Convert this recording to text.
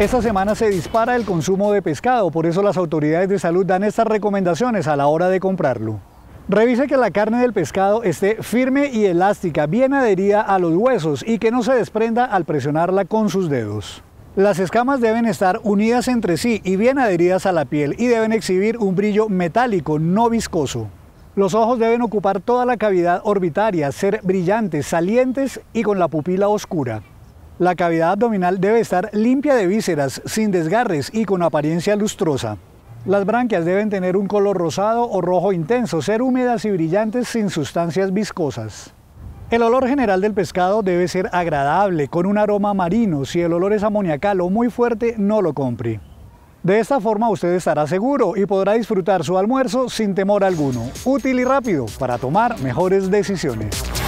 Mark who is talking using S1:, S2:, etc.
S1: Esta semana se dispara el consumo de pescado, por eso las autoridades de salud dan estas recomendaciones a la hora de comprarlo. Revise que la carne del pescado esté firme y elástica, bien adherida a los huesos y que no se desprenda al presionarla con sus dedos. Las escamas deben estar unidas entre sí y bien adheridas a la piel y deben exhibir un brillo metálico, no viscoso. Los ojos deben ocupar toda la cavidad orbitaria, ser brillantes, salientes y con la pupila oscura. La cavidad abdominal debe estar limpia de vísceras, sin desgarres y con apariencia lustrosa. Las branquias deben tener un color rosado o rojo intenso, ser húmedas y brillantes sin sustancias viscosas. El olor general del pescado debe ser agradable, con un aroma marino. Si el olor es amoniacal o muy fuerte, no lo compre. De esta forma usted estará seguro y podrá disfrutar su almuerzo sin temor alguno. Útil y rápido para tomar mejores decisiones.